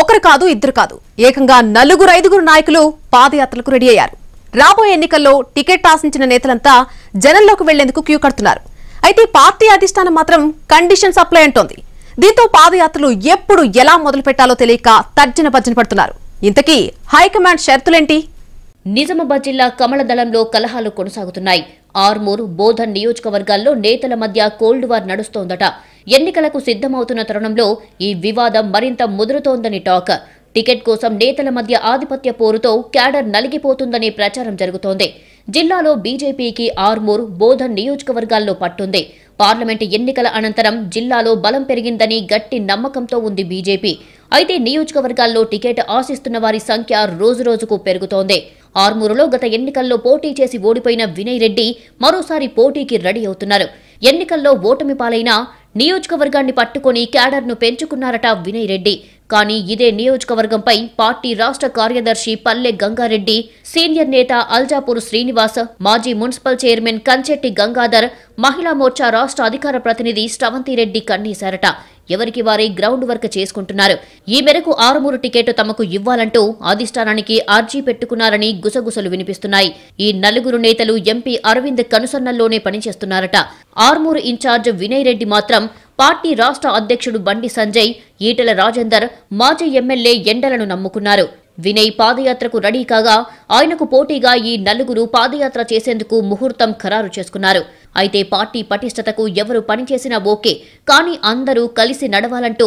ఒకరు కాదు ఇద్దరు కాదు ఏకంగా నలుగురు ఐదుగురు నాయకులు పాదయాత్రలకు రెడీ అయ్యారు రాబోయే ఎన్నికల్లో టికెట్ ఆశించిన నేతలంతా జనంలోకి వెళ్లేందుకు క్యూ కడుతున్నారు అయితే పార్టీ అధిష్టానం మాత్రం కండిషన్ సప్లై అంటోంది దీంతో పాదయాత్రలు ఎప్పుడు ఎలా మొదలు పెట్టాలో తెలియక తర్జన భర్జన పడుతున్నారు ఇంతకీ హైకమాండ్ షరతులేంటి నిజామాబాద్ జిల్లా కమలదళంలో కలహాలు కొనసాగుతున్నాయి ఆర్మూర్ బోధన్ నియోజకవర్గాల్లో నేతల మధ్య కోల్డ్ వార్ నడుస్తోందట ఎన్నికలకు సిద్ధమవుతున్న తరుణంలో ఈ వివాదం మరింత ముదురుతోందని టాక్ టికెట్ కోసం నేతల మధ్య ఆధిపత్య పోరుతో క్యాడర్ నలిగిపోతుందని ప్రచారం జరుగుతోంది జిల్లాలో బీజేపీకి ఆర్మూర్ బోధన్ నియోజకవర్గాల్లో పట్టుంది పార్లమెంటు ఎన్నికల అనంతరం జిల్లాలో బలం పెరిగిందని గట్టి నమ్మకంతో ఉంది బీజేపీ అయితే నియోజకవర్గాల్లో టికెట్ ఆశిస్తున్న వారి సంఖ్య రోజురోజుకు పెరుగుతోంది ఆర్మూరులో గత ఎన్నికల్లో పోటీ చేసి ఓడిపోయిన వినయ్ రెడ్డి మరోసారి పోటీకి రెడీ అవుతున్నారు ఎన్నికల్లో ఓటమి పాలైన నియోజకవర్గాన్ని పట్టుకుని క్యాడర్ను పెంచుకున్నారట వినయ్ రెడ్డి కానీ ఇదే నియోజకవర్గంపై పార్టీ రాష్ట్ర కార్యదర్శి పల్లె గంగారెడ్డి సీనియర్ నేత అల్జాపూర్ శ్రీనివాస్ మాజీ మున్సిపల్ చైర్మన్ కంచెట్టి గంగాధర్ మహిళా మోర్చా రాష్ట్ర అధికార ప్రతినిధి స్రవంతిరెడ్డి కన్నీశారట ఎవరికి వారే గ్రౌండ్ వర్క్ చేసుకుంటున్నారు ఈ మేరకు ఆరుమూరు టికెట్ తమకు ఇవ్వాలంటూ అధిష్టానానికి ఆర్జీ పెట్టుకున్నారని గుసగుసలు వినిపిస్తున్నాయి ఈ నలుగురు నేతలు ఎంపీ అరవింద్ కనుసన్నల్లోనే పనిచేస్తున్నారట ఆర్మూరు ఇన్ఛార్జ్ వినయ్ రెడ్డి మాత్రం పార్టీ రాష్ట్ర అధ్యక్షుడు బండి సంజయ్ ఈటెల రాజేందర్ మాజీ ఎమ్మెల్యే ఎండలను నమ్ముకున్నారు వినయ్ పాదయాత్రకు రెడీ కాగా ఆయనకు పోటీగా ఈ నలుగురు పాదయాత్ర చేసేందుకు ముహూర్తం ఖరారు చేసుకున్నారు అయితే పార్టీ పటిష్టతకు ఎవరు పనిచేసినా ఓకే కానీ అందరూ కలిసి నడవాలంటూ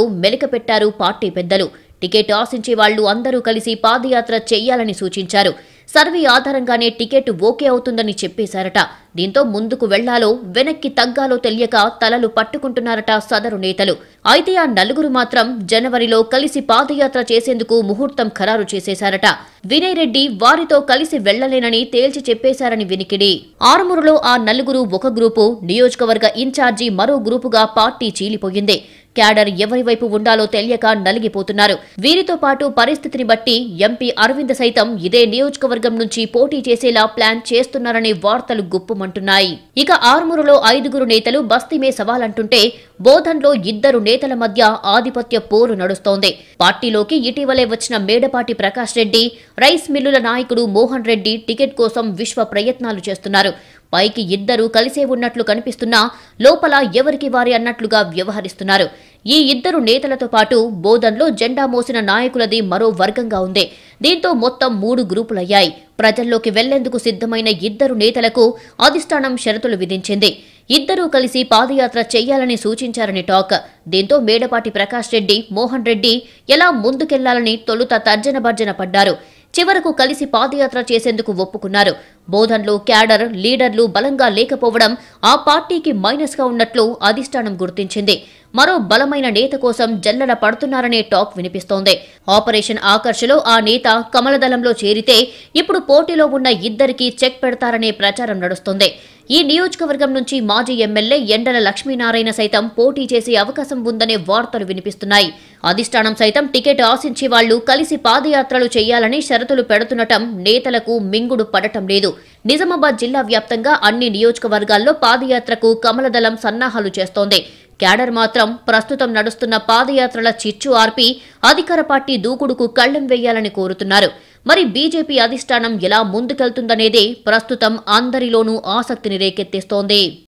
పెట్టారు పార్టీ పెద్దలు టికెట్ ఆశించే వాళ్లు అందరూ కలిసి పాదయాత్ర చేయాలని సూచించారు సర్వే ఆధారంగానే టికెట్ ఓకే అవుతుందని చెప్పేశారట దీంతో ముందుకు వెళ్లాలో వెనక్కి తగ్గాలో తెలియక తలలు పట్టుకుంటున్నారట సదరు నేతలు అయితే ఆ నలుగురు మాత్రం జనవరిలో కలిసి పాదయాత్ర చేసేందుకు ముహూర్తం ఖరారు చేసేశారట వినయ్ రెడ్డి వారితో కలిసి వెళ్లలేనని తేల్చి చెప్పేశారని వినికిడి ఆరుమూరులో ఆ నలుగురు ఒక గ్రూపు నియోజకవర్గ ఇన్ఛార్జి మరో గ్రూపుగా పార్టీ చీలిపోయింది క్యాడర్ ఎవరి వైపు ఉండాలో తెలియక నలిగిపోతున్నారు వీరితో పాటు పరిస్థితిని బట్టి ఎంపీ అరవింద్ సైతం ఇదే నియోజకవర్గం నుంచి పోటీ చేసేలా ప్లాన్ చేస్తున్నారనే వార్తలు గుప్పమంటున్నాయి ఇక ఆర్మూరులో ఐదుగురు నేతలు బస్తీమే సవాలంటుంటే బోధన్లో ఇద్దరు నేతల మధ్య ఆధిపత్య పోరు నడుస్తోంది పార్టీలోకి ఇటీవలే వచ్చిన మేడపాటి ప్రకాష్ రెడ్డి రైస్ మిల్లుల నాయకుడు మోహన్ రెడ్డి టికెట్ కోసం విశ్వ ప్రయత్నాలు చేస్తున్నారు పైకి ఇద్దరు కలిసే ఉన్నట్లు కనిపిస్తున్నా లోపల ఎవరికి వారి అన్నట్లుగా వ్యవహరిస్తున్నారు ఈ ఇద్దరు నేతలతో పాటు బోధన్లో జెండా మోసిన నాయకులది మరో వర్గంగా ఉంది దీంతో మొత్తం మూడు గ్రూపులయ్యాయి ప్రజల్లోకి వెళ్లేందుకు సిద్ధమైన ఇద్దరు నేతలకు అధిష్టానం షరతులు విధించింది ఇద్దరూ కలిసి పాదయాత్ర చేయాలని సూచించారని టాక్ దీంతో మేడపాటి ప్రకాష్ రెడ్డి మోహన్ రెడ్డి ఎలా ముందుకెళ్లాలని తొలుత తర్జన భర్జన పడ్డారు చివరకు కలిసి పాదయాత్ర చేసేందుకు ఒప్పుకున్నారు బోధన్లో క్యాడర్ లీడర్లు బలంగా లేకపోవడం ఆ పార్టీకి మైనస్గా ఉన్నట్లు అధిష్టానం గుర్తించింది మరో బలమైన నేత కోసం జల్లడ పడుతున్నారనే టాక్ వినిపిస్తోంది ఆపరేషన్ ఆకర్షలో ఆ నేత కమలదళంలో చేరితే ఇప్పుడు పోటీలో ఉన్న ఇద్దరికీ చెక్ పెడతారనే ప్రచారం నడుస్తోంది ఈ నియోజకవర్గం నుంచి మాజీ ఎమ్మెల్యే ఎండల లక్ష్మీనారాయణ సైతం పోటీ చేసే అవకాశం ఉందనే వార్తలు వినిపిస్తున్నాయి అధిష్టానం సైతం టికెట్ ఆశించే వాళ్లు కలిసి పాదయాత్రలు చేయాలని షరతులు పెడుతుండటం నేతలకు మింగుడు పడటం లేదు నిజామాబాద్ జిల్లా వ్యాప్తంగా అన్ని నియోజకవర్గాల్లో పాదయాత్రకు కమలదళం సన్నాహాలు చేస్తోంది క్యాడర్ మాత్రం ప్రస్తుతం నడుస్తున్న పాదయాత్రల చిచ్చు ఆర్పి అధికార పార్టీ దూకుడుకు కళ్లెం వేయాలని కోరుతున్నారు మరి బీజేపీ అధిష్టానం ఎలా ముందుకెళ్తుందనేదే ప్రస్తుతం అందరిలోనూ ఆసక్తిని రేకెత్తిస్తోంది